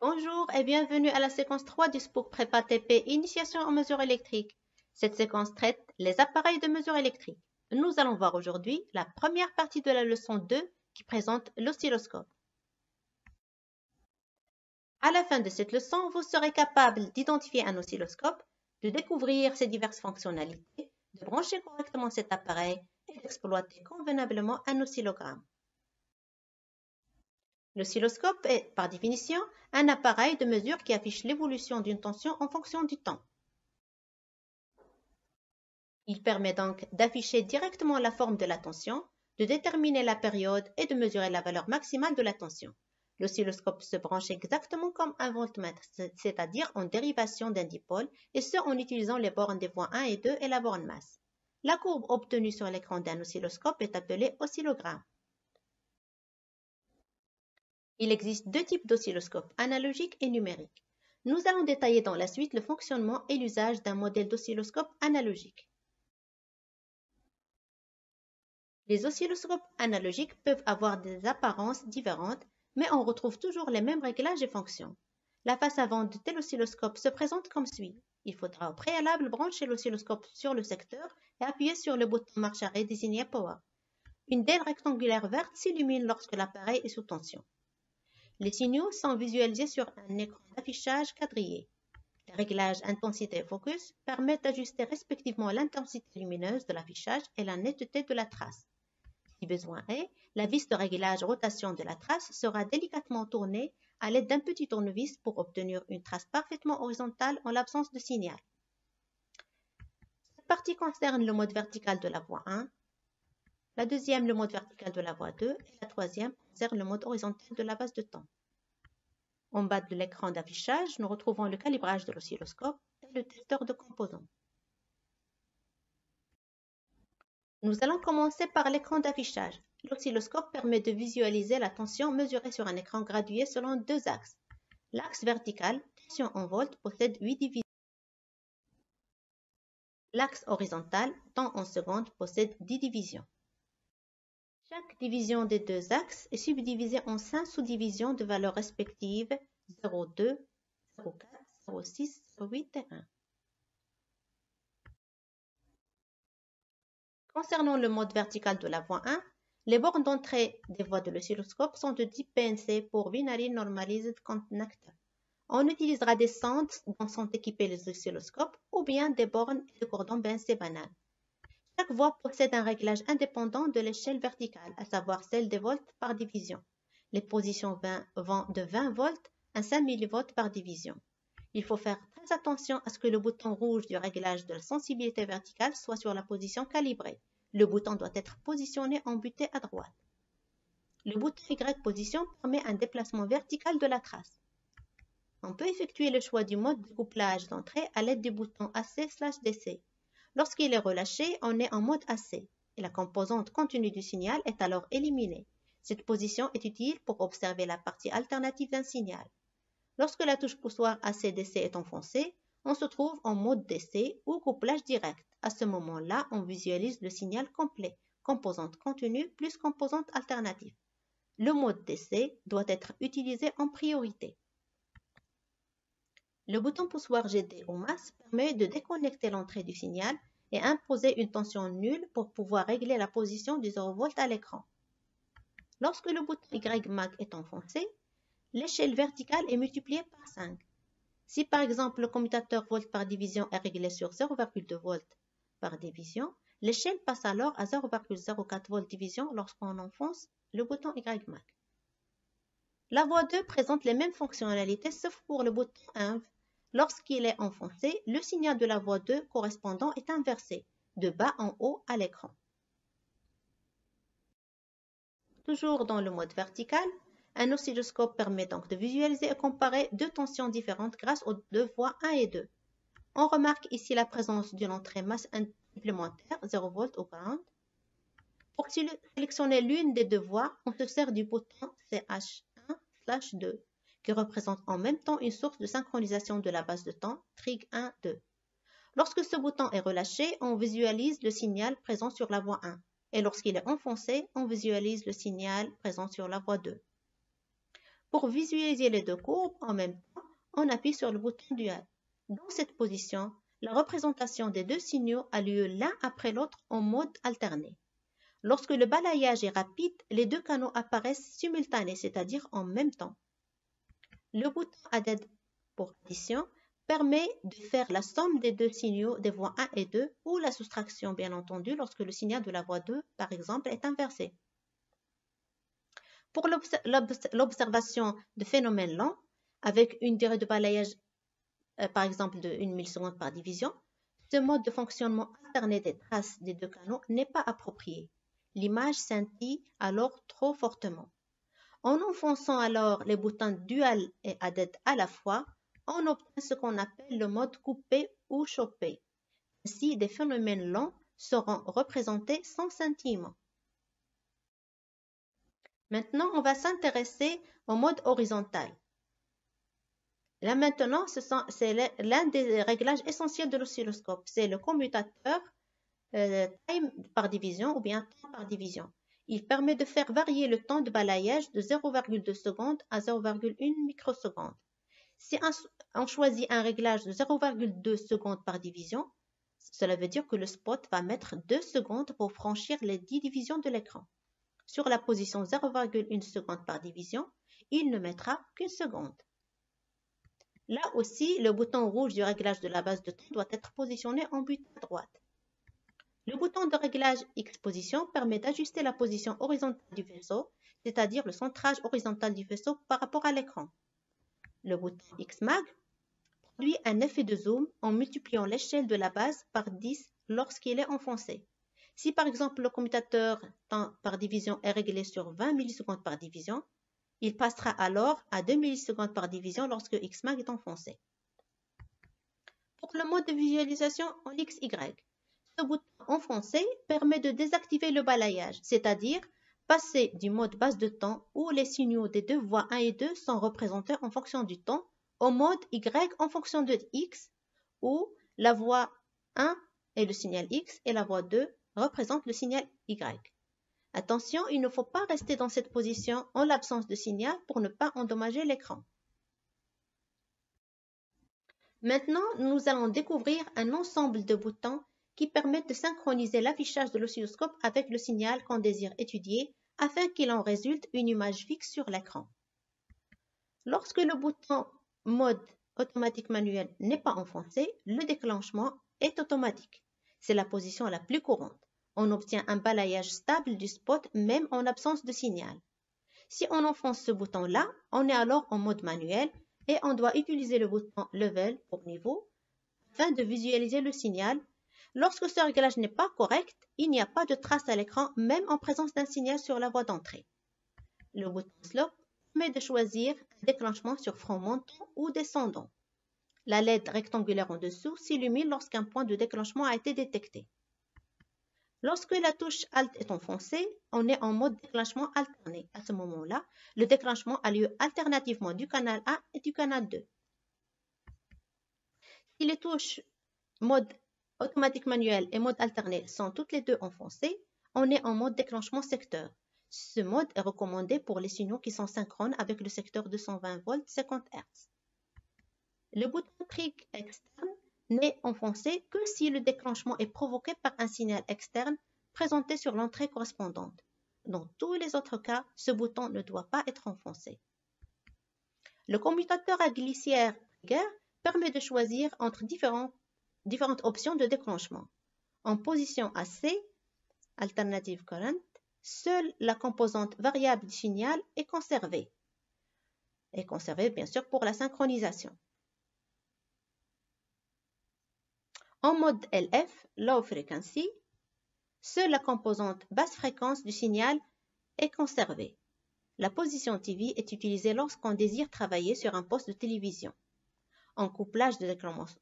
Bonjour et bienvenue à la séquence 3 du Spook Prépa TP Initiation en mesure électrique. Cette séquence traite les appareils de mesure électrique. Nous allons voir aujourd'hui la première partie de la leçon 2 qui présente l'oscilloscope. À la fin de cette leçon, vous serez capable d'identifier un oscilloscope, de découvrir ses diverses fonctionnalités, de brancher correctement cet appareil et d'exploiter convenablement un oscillogramme. L'oscilloscope est, par définition, un appareil de mesure qui affiche l'évolution d'une tension en fonction du temps. Il permet donc d'afficher directement la forme de la tension, de déterminer la période et de mesurer la valeur maximale de la tension. L'oscilloscope se branche exactement comme un voltmètre, c'est-à-dire en dérivation d'un dipôle, et ce en utilisant les bornes des voies 1 et 2 et la borne masse. La courbe obtenue sur l'écran d'un oscilloscope est appelée oscillogramme. Il existe deux types d'oscilloscopes, analogiques et numériques. Nous allons détailler dans la suite le fonctionnement et l'usage d'un modèle d'oscilloscope analogique. Les oscilloscopes analogiques peuvent avoir des apparences différentes, mais on retrouve toujours les mêmes réglages et fonctions. La face avant de tel oscilloscope se présente comme suit. Il faudra au préalable brancher l'oscilloscope sur le secteur et appuyer sur le bouton marche arrêt désigné Power. Une dalle rectangulaire verte s'illumine lorsque l'appareil est sous tension. Les signaux sont visualisés sur un écran d'affichage quadrillé. Les réglages intensité et focus permettent d'ajuster respectivement l'intensité lumineuse de l'affichage et la netteté de la trace. Si besoin est, la vis de réglage rotation de la trace sera délicatement tournée à l'aide d'un petit tournevis pour obtenir une trace parfaitement horizontale en l'absence de signal. Cette partie concerne le mode vertical de la voie 1, la deuxième, le mode vertical de la voie 2. Et la troisième concerne le mode horizontal de la base de temps. En bas de l'écran d'affichage, nous retrouvons le calibrage de l'oscilloscope et le testeur de composants. Nous allons commencer par l'écran d'affichage. L'oscilloscope permet de visualiser la tension mesurée sur un écran gradué selon deux axes. L'axe vertical, tension en volts, possède 8 divisions. L'axe horizontal, temps en secondes, possède 10 divisions. Chaque division des deux axes est subdivisée en cinq sous-divisions de valeurs respectives 0, 2, 0, 4, 6, 8 et 1. Concernant le mode vertical de la voie 1, les bornes d'entrée des voies de l'oscilloscope sont de 10 PNC pour Binary Normalized Connector. On utilisera des centres dont sont équipés les oscilloscopes ou bien des bornes et des cordons bnc banales. Chaque voie possède un réglage indépendant de l'échelle verticale, à savoir celle des volts par division. Les positions 20 vont de 20 volts à 5 millivolts par division. Il faut faire très attention à ce que le bouton rouge du réglage de la sensibilité verticale soit sur la position calibrée. Le bouton doit être positionné en butée à droite. Le bouton Y position permet un déplacement vertical de la trace. On peut effectuer le choix du mode de couplage d'entrée à l'aide du bouton AC/DC Lorsqu'il est relâché, on est en mode AC et la composante continue du signal est alors éliminée. Cette position est utile pour observer la partie alternative d'un signal. Lorsque la touche poussoir AC-DC est enfoncée, on se trouve en mode DC ou couplage direct. À ce moment-là, on visualise le signal complet, composante continue plus composante alternative. Le mode DC doit être utilisé en priorité. Le bouton poussoir GD ou masse permet de déconnecter l'entrée du signal et imposer une tension nulle pour pouvoir régler la position du 0 V à l'écran. Lorsque le bouton YMAC est enfoncé, l'échelle verticale est multipliée par 5. Si par exemple le commutateur volt par division est réglé sur 0,2 V par division, l'échelle passe alors à 0,04 V division lorsqu'on enfonce le bouton YMAC. La voie 2 présente les mêmes fonctionnalités sauf pour le bouton INV Lorsqu'il est enfoncé, le signal de la voie 2 correspondant est inversé, de bas en haut à l'écran. Toujours dans le mode vertical, un oscilloscope permet donc de visualiser et comparer deux tensions différentes grâce aux deux voies 1 et 2. On remarque ici la présence d'une entrée masse supplémentaire, 0 V au 40. Pour sélectionner l'une des deux voies, on se sert du bouton CH1-2 qui représente en même temps une source de synchronisation de la base de temps, trig 1, 2. Lorsque ce bouton est relâché, on visualise le signal présent sur la voie 1, et lorsqu'il est enfoncé, on visualise le signal présent sur la voie 2. Pour visualiser les deux courbes en même temps, on appuie sur le bouton dual. Dans cette position, la représentation des deux signaux a lieu l'un après l'autre en mode alterné. Lorsque le balayage est rapide, les deux canaux apparaissent simultanés, c'est-à-dire en même temps. Le bouton Add pour addition permet de faire la somme des deux signaux des voies 1 et 2 ou la soustraction, bien entendu, lorsque le signal de la voie 2, par exemple, est inversé. Pour l'observation de phénomènes lents, avec une durée de balayage, euh, par exemple, de 1 secondes par division, ce mode de fonctionnement alterné des traces des deux canaux n'est pas approprié. L'image scintille alors trop fortement. En enfonçant alors les boutons dual et adette à la fois, on obtient ce qu'on appelle le mode coupé ou chopé. Ainsi, des phénomènes longs seront représentés sans sentiment. Maintenant, on va s'intéresser au mode horizontal. Là maintenant, c'est l'un des réglages essentiels de l'oscilloscope. C'est le commutateur euh, time par division ou bien temps par division. Il permet de faire varier le temps de balayage de 0,2 secondes à 0,1 microseconde. Si on choisit un réglage de 0,2 secondes par division, cela veut dire que le spot va mettre 2 secondes pour franchir les 10 divisions de l'écran. Sur la position 0,1 seconde par division, il ne mettra qu'une seconde. Là aussi, le bouton rouge du réglage de la base de temps doit être positionné en but à droite. Le bouton de réglage exposition permet d'ajuster la position horizontale du vaisseau, c'est-à-dire le centrage horizontal du vaisseau par rapport à l'écran. Le bouton XMAG produit un effet de zoom en multipliant l'échelle de la base par 10 lorsqu'il est enfoncé. Si par exemple le commutateur temps par division est réglé sur 20 millisecondes par division, il passera alors à 2 millisecondes par division lorsque XMAG est enfoncé. Pour le mode de visualisation en XY, ce bouton en français permet de désactiver le balayage, c'est-à-dire passer du mode base de temps où les signaux des deux voies 1 et 2 sont représentés en fonction du temps au mode Y en fonction de X où la voie 1 est le signal X et la voie 2 représente le signal Y. Attention, il ne faut pas rester dans cette position en l'absence de signal pour ne pas endommager l'écran. Maintenant, nous allons découvrir un ensemble de boutons qui permettent de synchroniser l'affichage de l'oscilloscope avec le signal qu'on désire étudier afin qu'il en résulte une image fixe sur l'écran. Lorsque le bouton mode automatique manuel n'est pas enfoncé, le déclenchement est automatique. C'est la position la plus courante. On obtient un balayage stable du spot même en absence de signal. Si on enfonce ce bouton-là, on est alors en mode manuel et on doit utiliser le bouton level pour niveau afin de visualiser le signal Lorsque ce réglage n'est pas correct, il n'y a pas de trace à l'écran, même en présence d'un signal sur la voie d'entrée. Le bouton Slope permet de choisir un déclenchement sur front montant ou descendant. La LED rectangulaire en dessous s'illumine lorsqu'un point de déclenchement a été détecté. Lorsque la touche Alt est enfoncée, on est en mode déclenchement alterné. À ce moment-là, le déclenchement a lieu alternativement du canal A et du canal 2. Si les touches mode automatique manuel et mode alterné sont toutes les deux enfoncées. on est en mode déclenchement secteur. Ce mode est recommandé pour les signaux qui sont synchrones avec le secteur 220 V 50 Hz. Le bouton trig externe n'est enfoncé que si le déclenchement est provoqué par un signal externe présenté sur l'entrée correspondante. Dans tous les autres cas, ce bouton ne doit pas être enfoncé. Le commutateur à glissière trigger permet de choisir entre différents différentes options de déclenchement. En position AC, alternative current, seule la composante variable du signal est conservée. Est conservée, bien sûr, pour la synchronisation. En mode LF, low frequency, seule la composante basse fréquence du signal est conservée. La position TV est utilisée lorsqu'on désire travailler sur un poste de télévision en couplage de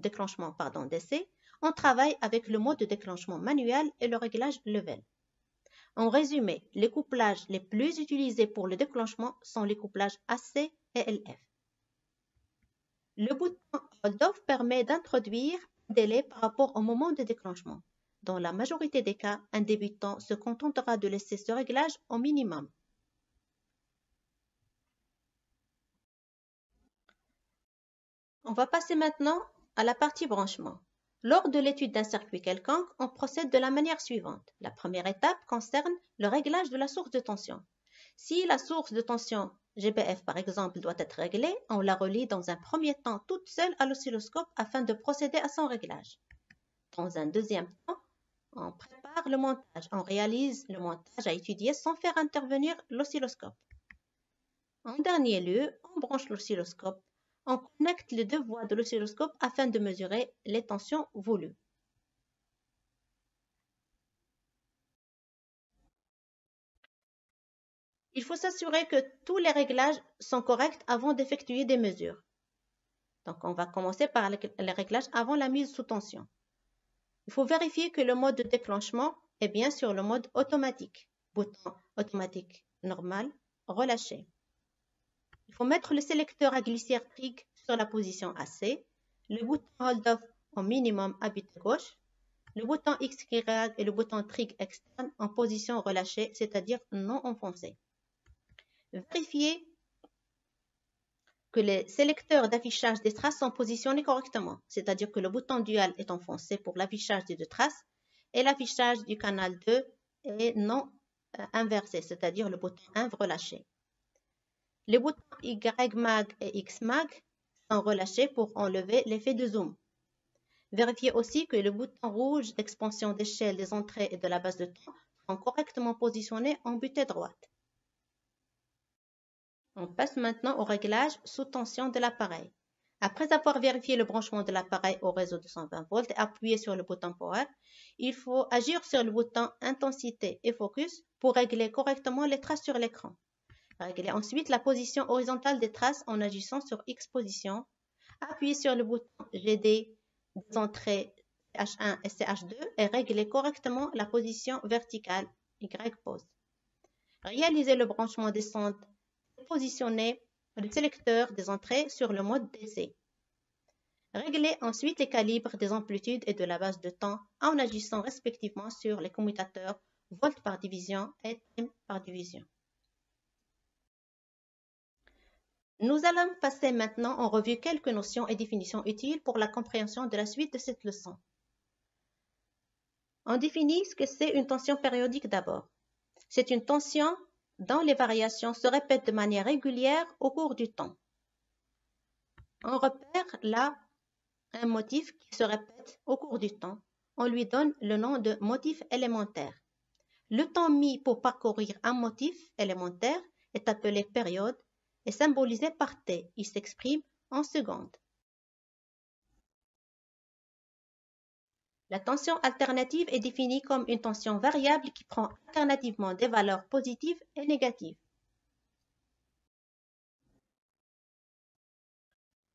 déclenchement d'essai, on travaille avec le mode de déclenchement manuel et le réglage level. En résumé, les couplages les plus utilisés pour le déclenchement sont les couplages AC et LF. Le bouton Hold-Off permet d'introduire un délai par rapport au moment de déclenchement. Dans la majorité des cas, un débutant se contentera de laisser ce réglage au minimum, On va passer maintenant à la partie branchement. Lors de l'étude d'un circuit quelconque, on procède de la manière suivante. La première étape concerne le réglage de la source de tension. Si la source de tension GBF par exemple doit être réglée, on la relie dans un premier temps toute seule à l'oscilloscope afin de procéder à son réglage. Dans un deuxième temps, on prépare le montage, on réalise le montage à étudier sans faire intervenir l'oscilloscope. En dernier lieu, on branche l'oscilloscope on connecte les deux voies de l'oscilloscope afin de mesurer les tensions voulues. Il faut s'assurer que tous les réglages sont corrects avant d'effectuer des mesures. Donc, on va commencer par les réglages avant la mise sous tension. Il faut vérifier que le mode de déclenchement est bien sur le mode automatique, bouton automatique normal relâché il faut mettre le sélecteur à glissière trig sur la position AC, le bouton hold-off en minimum à but gauche, le bouton X qui et le bouton trig externe en position relâchée, c'est-à-dire non enfoncée. Vérifiez que les sélecteurs d'affichage des traces sont positionnés correctement, c'est-à-dire que le bouton dual est enfoncé pour l'affichage des deux traces et l'affichage du canal 2 est non euh, inversé, c'est-à-dire le bouton 1 relâché. Les boutons Y-MAG et XMag sont relâchés pour enlever l'effet de zoom. Vérifiez aussi que le bouton rouge d'expansion d'échelle des entrées et de la base de temps sont correctement positionnés en butée droite. On passe maintenant au réglage sous tension de l'appareil. Après avoir vérifié le branchement de l'appareil au réseau de 120 volts et appuyé sur le bouton power, il faut agir sur le bouton intensité et focus pour régler correctement les traces sur l'écran. Ensuite, la position horizontale des traces en agissant sur X position. Appuyez sur le bouton GD des entrées CH1 et CH2 et réglez correctement la position verticale Y pose. Réalisez le branchement descente et positionnez le sélecteur des entrées sur le mode DC. Réglez ensuite les calibres des amplitudes et de la base de temps en agissant respectivement sur les commutateurs volt par division et time par division. Nous allons passer maintenant en revue quelques notions et définitions utiles pour la compréhension de la suite de cette leçon. On définit ce que c'est une tension périodique d'abord. C'est une tension dont les variations se répètent de manière régulière au cours du temps. On repère là un motif qui se répète au cours du temps. On lui donne le nom de motif élémentaire. Le temps mis pour parcourir un motif élémentaire est appelé période est symbolisé par t. Il s'exprime en secondes. La tension alternative est définie comme une tension variable qui prend alternativement des valeurs positives et négatives.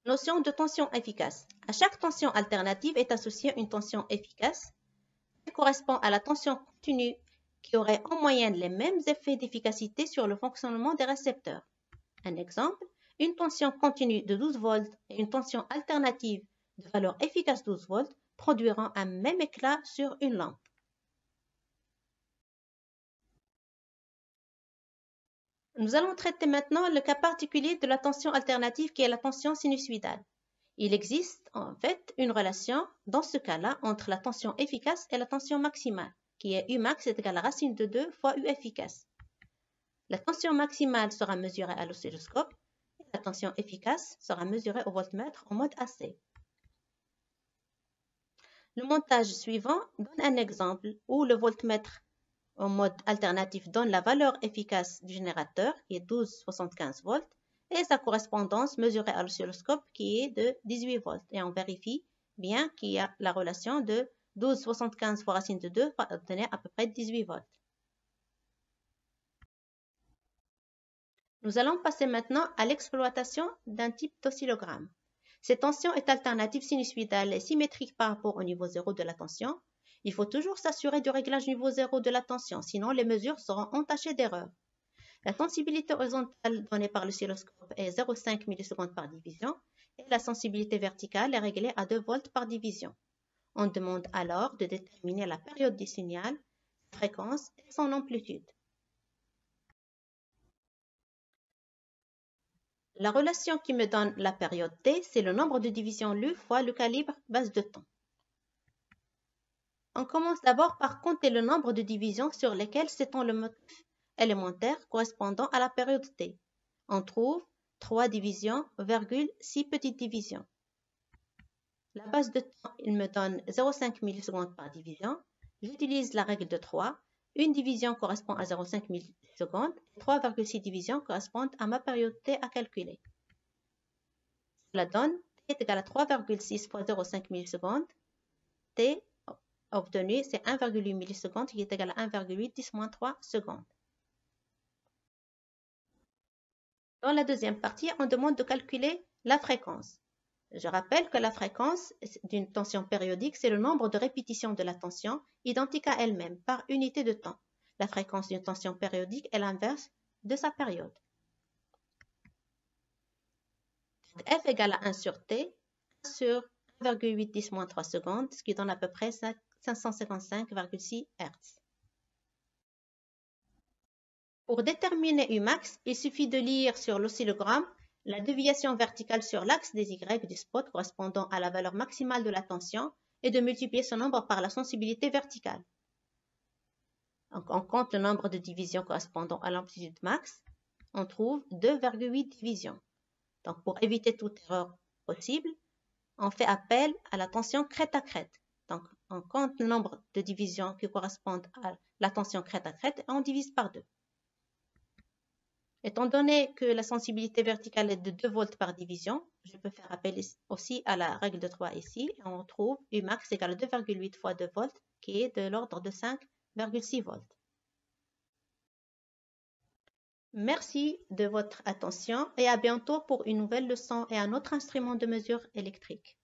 Notion de tension efficace. À chaque tension alternative est associée une tension efficace qui correspond à la tension continue qui aurait en moyenne les mêmes effets d'efficacité sur le fonctionnement des récepteurs. Un exemple, une tension continue de 12 volts et une tension alternative de valeur efficace 12 volts produiront un même éclat sur une lampe. Nous allons traiter maintenant le cas particulier de la tension alternative qui est la tension sinusoïdale. Il existe en fait une relation dans ce cas-là entre la tension efficace et la tension maximale, qui est Umax max égale à racine de 2 fois U efficace. La tension maximale sera mesurée à l'oscilloscope et la tension efficace sera mesurée au voltmètre en mode AC. Le montage suivant donne un exemple où le voltmètre en mode alternatif donne la valeur efficace du générateur qui est 12,75 volts et sa correspondance mesurée à l'oscilloscope qui est de 18 volts. Et on vérifie bien qu'il y a la relation de 12,75 fois racine de 2 va obtenir à peu près 18 volts. Nous allons passer maintenant à l'exploitation d'un type d'oscillogramme. Cette tension est alternative sinusoïdale et symétrique par rapport au niveau zéro de la tension. Il faut toujours s'assurer du réglage niveau zéro de la tension, sinon les mesures seront entachées d'erreurs. La sensibilité horizontale donnée par l'oscilloscope est 0,5 ms par division et la sensibilité verticale est réglée à 2 volts par division. On demande alors de déterminer la période du signal, sa fréquence et son amplitude. La relation qui me donne la période T, c'est le nombre de divisions lu fois le calibre base de temps. On commence d'abord par compter le nombre de divisions sur lesquelles s'étend le motif élémentaire correspondant à la période T. On trouve 3 divisions, 6 petites divisions. La base de temps, il me donne 0,5 millisecondes par division. J'utilise la règle de 3. Une division correspond à 0,5 secondes. 3,6 divisions correspondent à ma période T à calculer. Cela donne T est égal à 3,6 fois 0,5 millisecondes. T obtenu, c'est 1,8 millisecondes qui est égal à 1,8 10 moins 3 secondes. Dans la deuxième partie, on demande de calculer la fréquence. Je rappelle que la fréquence d'une tension périodique, c'est le nombre de répétitions de la tension identique à elle-même par unité de temps. La fréquence d'une tension périodique est l'inverse de sa période. F égale à 1 sur T, 1 sur 1810 3 secondes, ce qui donne à peu près 555,6 Hz. Pour déterminer Umax, il suffit de lire sur l'oscillogramme la déviation verticale sur l'axe des Y du spot correspondant à la valeur maximale de la tension et de multiplier ce nombre par la sensibilité verticale. Donc, on compte le nombre de divisions correspondant à l'amplitude max. On trouve 2,8 divisions. Donc, pour éviter toute erreur possible, on fait appel à la tension crête à crête. Donc, on compte le nombre de divisions qui correspondent à la tension crête à crête et on divise par 2. Étant donné que la sensibilité verticale est de 2 volts par division, je peux faire appel aussi à la règle de 3 ici. Et on trouve Umax égale 2,8 fois 2 volts qui est de l'ordre de 5 Merci de votre attention et à bientôt pour une nouvelle leçon et un autre instrument de mesure électrique.